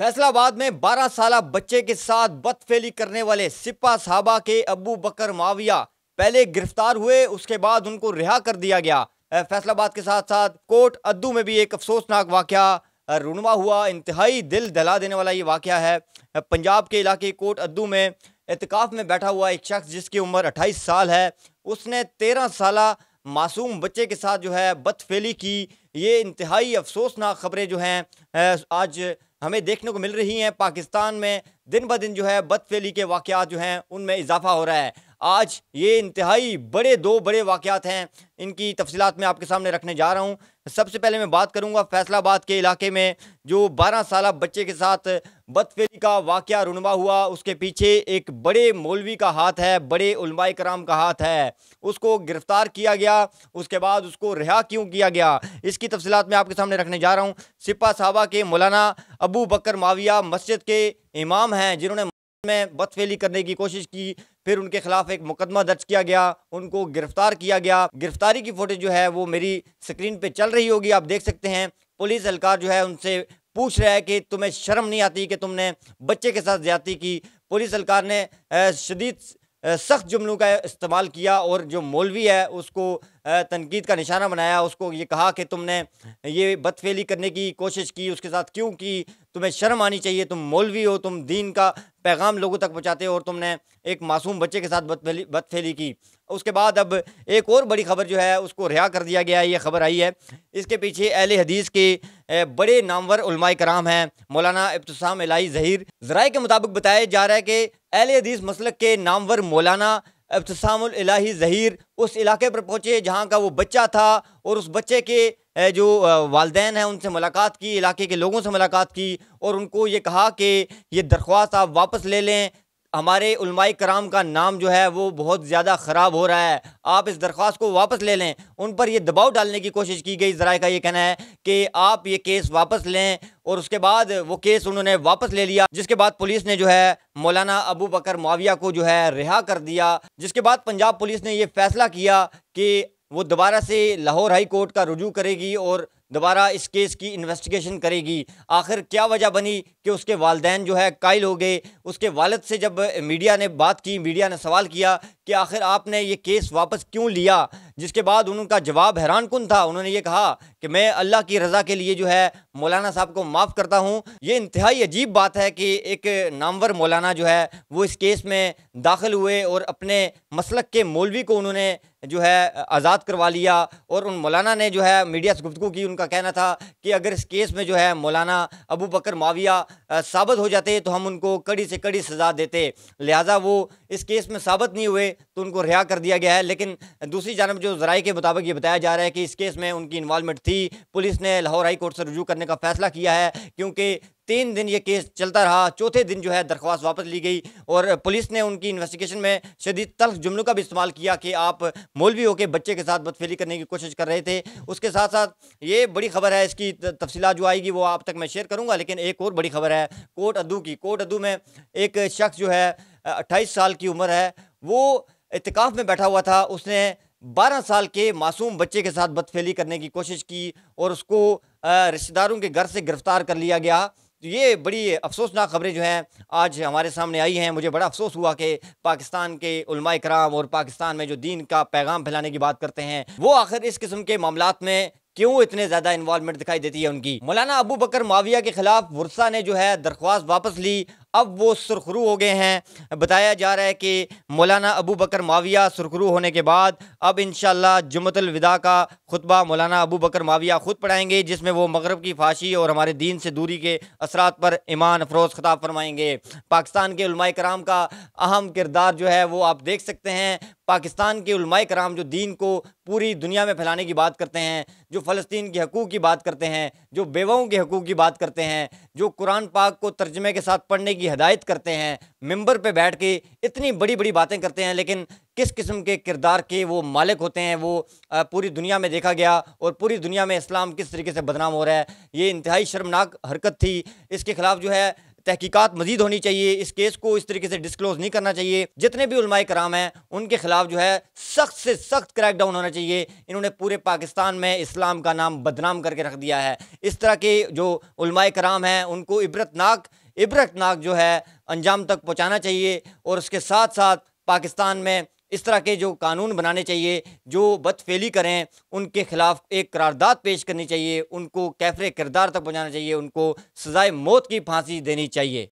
फैसलाबाद में 12 साल बच्चे के साथ बदफेली करने वाले सिपा साहबा के अबू बकर माविया पहले गिरफ्तार हुए उसके बाद उनको रिहा कर दिया गया फैसलाबाद के साथ साथ कोट अद्दू में भी एक अफसोसनाक वाक़ रुनवा हुआ इंतहाई दिल दहला देने वाला ये वाक़ है पंजाब के इलाके कोट अद्दू में एहतिकाफ़ में बैठा हुआ एक शख्स जिसकी उम्र अट्ठाईस साल है उसने तेरह साल मासूम बच्चे के साथ जो है बदफेली की ये इंतहाई अफसोसनाक खबरें जो हैं आज हमें देखने को मिल रही हैं पाकिस्तान में दिन ब दिन जो है बदफेली के वाक़ जो हैं उनमें इजाफा हो रहा है आज ये इंतहाई बड़े दो बड़े वाक़ात हैं इनकी तफसीत में आपके सामने रखने जा रहा हूँ सबसे पहले मैं बात करूँगा फैसलाबाद के इलाके में जो 12 साल बच्चे के साथ बदफेरी का वाक़ रुनमा हुआ उसके पीछे एक बड़े मौलवी का हाथ है बड़े उलमाए कराम का हाथ है उसको गिरफ़्तार किया गया उसके बाद उसको रिहा क्यों किया गया इसकी तफसीत मैं आपके सामने रखने जा रहा हूँ सिपा साहबा के मौलाना अबू बकर माविया मस्जिद के इमाम हैं जिन्होंने में बदफेली करने की कोशिश की फिर उनके खिलाफ एक मुकदमा दर्ज किया गया उनको गिरफ्तार किया गया गिरफ्तारी की फोटेज जो है वो मेरी स्क्रीन पे चल रही होगी आप देख सकते हैं पुलिस एहलकार जो है उनसे पूछ रहा है कि तुम्हें शर्म नहीं आती कि तुमने बच्चे के साथ ज्यादा की पुलिस एहलकार ने शदीद सख्त जुमलों का इस्तेमाल किया और जो मौलवी है उसको तनकीद का निशाना बनाया उसको ये कहा कि तुमने ये बदफेली करने की कोशिश की उसके साथ क्यों की तुम्हें शर्म आनी चाहिए तुम मौलवी हो तुम दीन का पैगाम लोगों तक पहुँचाते और तुमने एक मासूम बच्चे के साथ बदफेली की उसके बाद अब एक और बड़ी खबर जो है उसको रिहा कर दिया गया है ये खबर आई है इसके पीछे अहल हदीस के बड़े नामवर उलमाए कराम हैं मौलाना इब्तसाम इलाई जहीर जराए के मुताबिक बताया जा रहा है कि अहल हदीस मसलक के नामवर मौलाना अब्तसामुल इलाही ज़हीर उस इलाके पर पहुँचे जहाँ का वो बच्चा था और उस बच्चे के जो वालदेन हैं उनसे मुलाकात की इलाके के लोगों से मुलाकात की और उनको ये कहा कि ये दरख्वास्त आप वापस ले लें हमारे उलमाई कराम का नाम जो है वो बहुत ज़्यादा ख़राब हो रहा है आप इस दरख्वास को वापस ले लें उन पर यह दबाव डालने की कोशिश की गई ज़रा का ये कहना है कि आप ये केस वापस लें और उसके बाद वो केस उन्होंने वापस ले लिया जिसके बाद पुलिस ने जो है मौलाना अबू बकर माविया को जो है रिहा कर दिया जिसके बाद पंजाब पुलिस ने ये फैसला किया कि वो दोबारा से लाहौर हाई कोर्ट का रुजू करेगी और दोबारा इस केस की इन्वेस्टिगेशन करेगी आखिर क्या वजह बनी कि उसके वालदेन जो है कायल हो गए उसके वालद से जब मीडिया ने बात की मीडिया ने सवाल किया कि आखिर आपने ये केस वापस क्यों लिया जिसके बाद उनका जवाब हैरान कन था उन्होंने ये कहा कि मैं अल्लाह की रज़ा के लिए जो है मौलाना साहब को माफ़ करता हूँ ये इंतहाई अजीब बात है कि एक नामवर मौलाना जो है वो इस केस में दाखिल हुए और अपने मसलक के मौलवी को उन्होंने जो है आज़ाद करवा लिया और उन मौलाना ने जो है मीडिया से गुफ्तु की उनका कहना था कि अगर इस केस में जो है मौलाना अबू बकर माविया साबित हो जाते तो हम उनको कड़ी से कड़ी सज़ा देते लिहाजा वो इस केस में साबित नहीं हुए तो उनको रिहा कर दिया गया है लेकिन दूसरी जानब जो के जराए के मुताबिक ये बताया जा रहा है कि इस केस में उनकी इन्वॉलमेंट थी पुलिस ने लाहौर हाई कोर्ट से रजू करने का फैसला किया है क्योंकि तीन दिन ये केस चलता रहा चौथे दिन जो है दरख्वास्त वापस ली गई और पुलिस ने उनकी इन्वेस्टिगेशन में शदीद तल्ख जुमलों का भी इस्तेमाल किया कि आप मौलवी होकर बच्चे के साथ बदफेली करने की कोशिश कर रहे थे उसके साथ साथ ये बड़ी खबर है इसकी तफसीला जो आएगी वो आप तक मैं शेयर करूँगा लेकिन एक और बड़ी खबर है कोट अदू की कोट अदू में एक शख्स जो है अट्ठाईस साल की उम्र है वो इतकाफ़ में बैठा हुआ था उसने बारह साल के मासूम बच्चे के साथ बदफेली करने की कोशिश की और उसको रिश्तेदारों के घर से गिरफ्तार कर लिया गया तो ये बड़ी अफसोसनाक खबरें जो हैं आज हमारे सामने आई हैं मुझे बड़ा अफसोस हुआ कि पाकिस्तान के उलमा कराम और पाकिस्तान में जो दीन का पैगाम फैलाने की बात करते हैं वो आखिर इस किस्म के मामला में क्यों इतने ज़्यादा इन्वॉल्वमेंट दिखाई देती है उनकी मौलाना अबू बकर माविया के खिलाफ वर्षा ने जो है दरख्वास्त वापस ली अब वो सुरखरू हो गए हैं बताया जा रहा है कि मौलाना अबू बकर माविया सुरखरू होने के बाद अब इन जुमतलविदा का खुतबा मौलाना अबू बकर माविया ख़ुद पढ़ाएंगे जिसमें वो मगरब की फाशी और हमारे दीन से दूरी के असरात पर ईमान अफरोज़ ख़ताब फरमाएंगे पाकिस्तान के कराम का अहम किरदार जो है वो आप देख सकते हैं पाकिस्तान के कराम जो दीन को पूरी दुनिया में फैलाने की बात करते हैं जो फ़लस्तीन के हकूक़ की बात करते हैं जो बेवाओं के हकूक़ की बात करते हैं जो कुरान पाक को तर्जमे के साथ पढ़ने की हदायत करते हैं मंबर पर बैठ के इतनी बड़ी बड़ी बातें करते हैं लेकिन किस किस्म के किरदार के वो मालिक होते हैं वो पूरी दुनिया में देखा गया और पूरी दुनिया में इस्लाम किस तरीके से बदनाम हो रहा है ये इंतहाई शर्मनाक हरकत थी इसके ख़िलाफ़ जो है तहकीकत मजीद होनी चाहिए इस केस को इस तरीके से डिस्कलोज नहीं करना चाहिए जितने भी उलमाए कराम हैं उनके खिलाफ जो है सख्त से सख्त क्रैकडाउन होना चाहिए इन्होंने पूरे पाकिस्तान में इस्लाम का नाम बदनाम करके रख दिया है इस तरह के जो उलमाए कराम हैं उनको इबरतनाक इबरतनाक जो है अंजाम तक पहुँचाना चाहिए और उसके साथ साथ पाकिस्तान में इस तरह के जो कानून बनाने चाहिए जो बदफेली करें उनके ख़िलाफ़ एक करारदाद पेश करनी चाहिए उनको कैफरे किरदार तक पहुँचाना चाहिए उनको सज़ाए मौत की फांसी देनी चाहिए